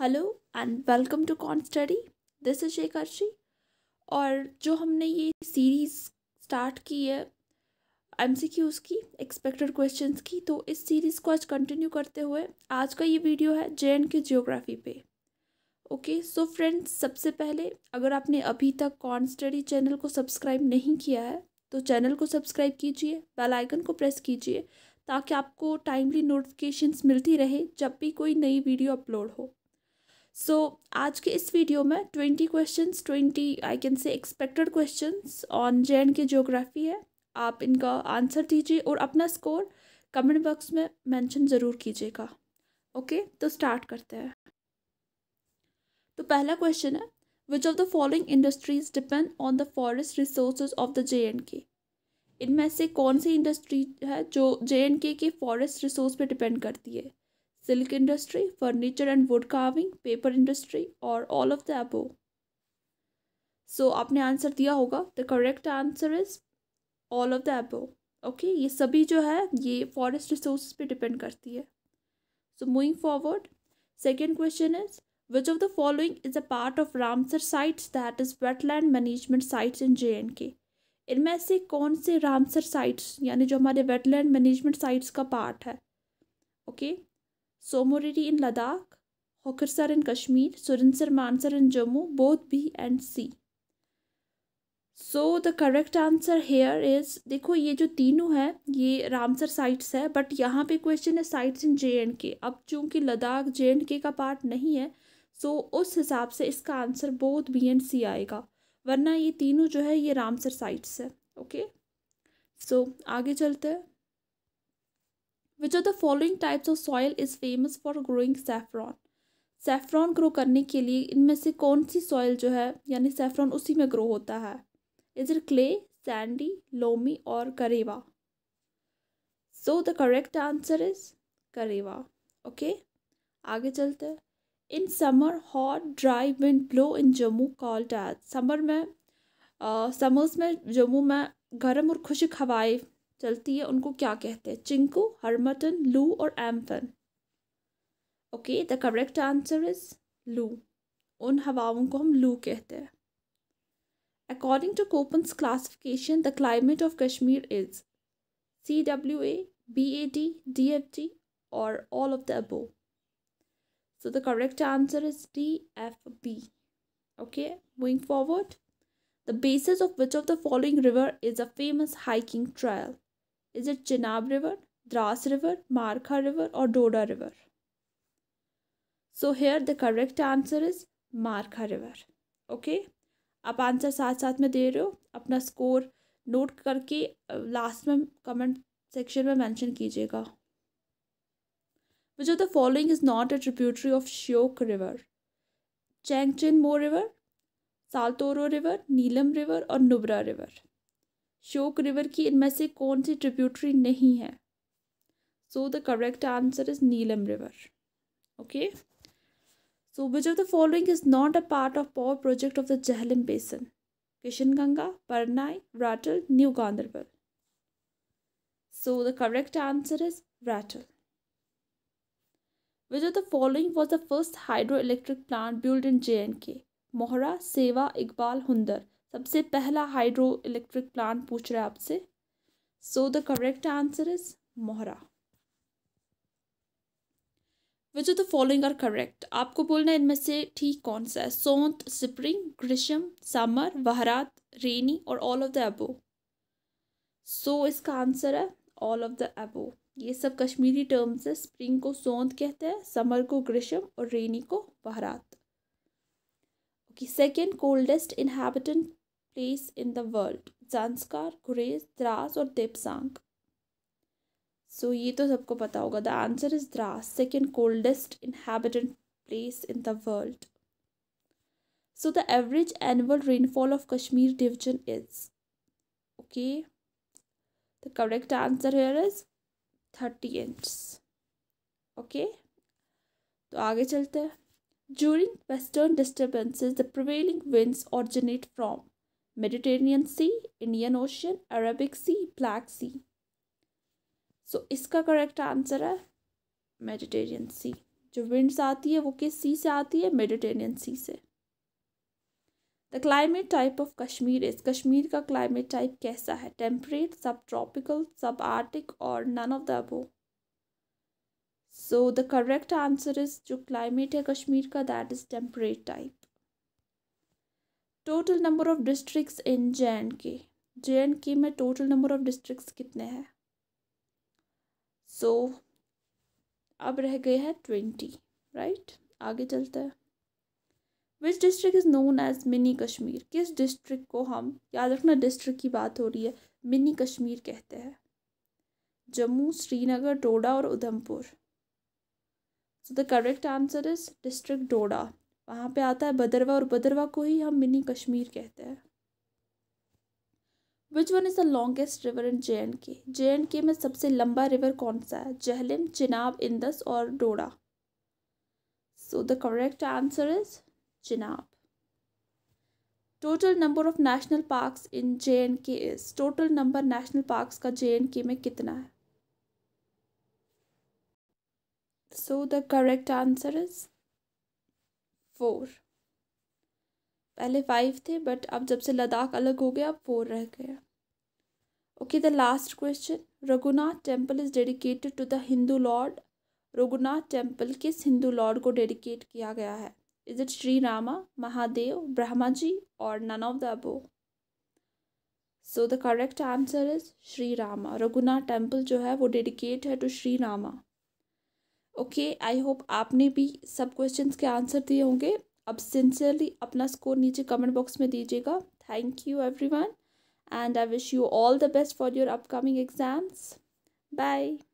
Hello and welcome to con study this is Shaikh Arshi और जो हमने ये सीरीज़ स्टार्ट की है एम सी क्यूज़ की एक्सपेक्टेड क्वेश्चन की तो इस सीरीज़ को आज कंटिन्यू करते हुए आज का ये वीडियो है जे एंड के जियोग्राफी पे ओके सो फ्रेंड्स सबसे पहले अगर आपने अभी तक कॉन स्टडी चैनल को सब्सक्राइब नहीं किया है तो चैनल को सब्सक्राइब कीजिए बेल आइकन को प्रेस कीजिए ताकि आपको टाइमली नोटिफिकेशंस मिलती रहे जब भी कोई नई वीडियो अपलोड हो सो so, आज के इस वीडियो में twenty questions twenty I can से expected questions on J and K geography है आप इनका आंसर दीजिए और अपना स्कोर कमेंट बॉक्स में मेंशन ज़रूर कीजिएगा ओके तो स्टार्ट करते हैं तो पहला क्वेश्चन है which of the following industries depend on the forest resource of the J and K इनमें से कौन सी इंडस्ट्री है जो जे एंड के फॉरेस्ट रिसोर्स पर डिपेंड करती है silk industry furniture and wood carving paper industry और all of the above so आपने आंसर दिया होगा the correct answer is all of the above okay ये सभी जो है ये फॉरेस्ट रिसोर्स पे डिपेंड करती है so moving forward second question is which of the following is a part of Ramsar sites that is wetland management sites in J and K इनमें से कौन से रामसर साइट्स यानी जो हमारे वेटलैंड मैनेजमेंट साइट्स का पार्ट है okay okay? Somoriri in Ladakh Hokersar in Kashmir Surinsar Mansar in Jammu both B and C so the correct answer here is देखो ये जो तीनों है ये रामसर साइट्स है बट यहाँ पे क्वेश्चन है साइट्स इन जे एंड के अब चूंकि लद्दाख जे एंड के का पार्ट नहीं है सो उस हिसाब से इसका answer both B and C आएगा वरना ये तीनों जो है ये रामसर साइट्स है ओके सो आगे चलते हैं which of the following types of soil is famous for growing saffron saffron grow करने के लिए इनमें से कौन सी सॉयल जो है यानी सेफ्रॉन उसी में ग्रो होता है is it clay sandy loamy और karewa so the correct answer is karewa okay आगे चलते हैं in summer hot dry wind blow in Jammu called as summer में समर्स में जम्मू में गर्म और खुशक हवाएं चलती है उनको क्या कहते हैं चिंकू हरमटन लू और Amphan okay the correct answer is loo उन हवाओं को हम लू कहते हैं according to Koppen's classification the climate of Kashmir is C W A B A T D F T और all of the above so the correct answer is D F B okay moving forward the basis of which of the following river is a famous hiking trail is it Chenab river Dras river Markha river और Doda river so here the correct answer is Markha river okay आप answer साथ साथ में दे रहे हो अपना score note करके लास्ट में कमेंट सेक्शन में मेंशन कीजिएगा which of the following is not a tributary of Shyok river Changchenmo river Saltoro river Neelam river और नुब्रा रिवर शोक रिवर की इनमें से कौन सी ट्रिब्यूटरी नहीं है so the correct answer is Neelam river okay so which of the following is not a part of power project of the Jhelum basin Kishanganga Parnai Ratle new Ganderbal so the correct answer is Ratle which of the following was the first hydro electric plant build in J and K Mohra सेवा इकबाल हुंदर सबसे पहला hydro electric plant पूछ रहा है आपसे so the correct answer is Mohra which of the following are correct आपको बोलना है इनमें से ठीक कौन सा है सोंत स्प्रिंग ग्रीष्म समर वहरात रेनी और ऑल ऑफ द एबो सो इसका आंसर है ऑल ऑफ द एबो ये सब कश्मीरी टर्म्स है स्प्रिंग को सोंत कहते हैं समर को ग्रीष्म और रेनी को वहरात okay second coldest inhabitant place in the world Zanskar Gurez Dras और देपसांग सो ये तो सबको पता होगा the answer is Dras second coldest inhabitant place in the world so the average annual rainfall of Kashmir division is okay the correct answer here is thirty inch okay तो आगे चलते हैं during western disturbances the prevailing winds originate from Mediterranean sea Indian ocean Arabic sea Black sea so इसका correct answer है Mediterranean sea जो winds आती है वो किस सी से आती है मेडिटेरियन सी से the climate type of Kashmir is Kashmir का क्लाइमेट टाइप कैसा है टेम्परेट सब ट्रॉपिकल सब आर्टिक और none of the above so the correct answer is जो क्लाइमेट है कश्मीर का that is temperate type total number of district in J and K J and K में total number of district कितने हैं सो so, अब रह गए हैं ट्वेंटी राइट आगे चलते हैं which district is known as mini Kashmir किस डिस्ट्रिक्ट को हम याद रखना डिस्ट्रिक्ट की बात हो रही है मिनी कश्मीर कहते हैं जम्मू श्रीनगर डोडा और Udhampur so the correct answer is district Doda वहाँ पे आता है बदरवा और बदरवा को ही हम मिनी कश्मीर कहते हैं which one is the longest river in J and K J and K में सबसे लंबा रिवर कौन सा है जहलिम चिनाब इंदस और Doda so the correct answer is Chenab total number of national parks in J and K is total number national parks का J and K में कितना है so the correct answer is four पहले फाइव थे बट अब जब से लद्दाख अलग हो गया अब फोर रह गया okay the last question Raghunath temple is dedicated to the Hindu lord Raghunath temple किस हिंदू लॉर्ड को डेडिकेट किया गया है इज़ इट श्री रामा महादेव ब्रह्मा जी और none of the above so the correct answer is Shri Rama Raghunath temple जो है वो डेडिकेट है to Shri Rama okay I hope आपने भी सब क्वेश्चंस के आंसर दिए होंगे अब सिंसियरली अपना स्कोर नीचे कमेंट बॉक्स में दीजिएगा thank you everyone and I wish you all the best for your upcoming exams bye